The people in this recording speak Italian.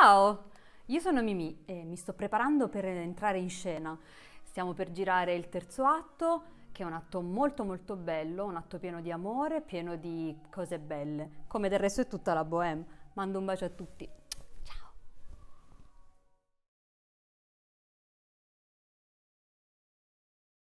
Ciao, io sono Mimi e mi sto preparando per entrare in scena. Stiamo per girare il terzo atto, che è un atto molto molto bello, un atto pieno di amore, pieno di cose belle, come del resto è tutta la Bohème. Mando un bacio a tutti.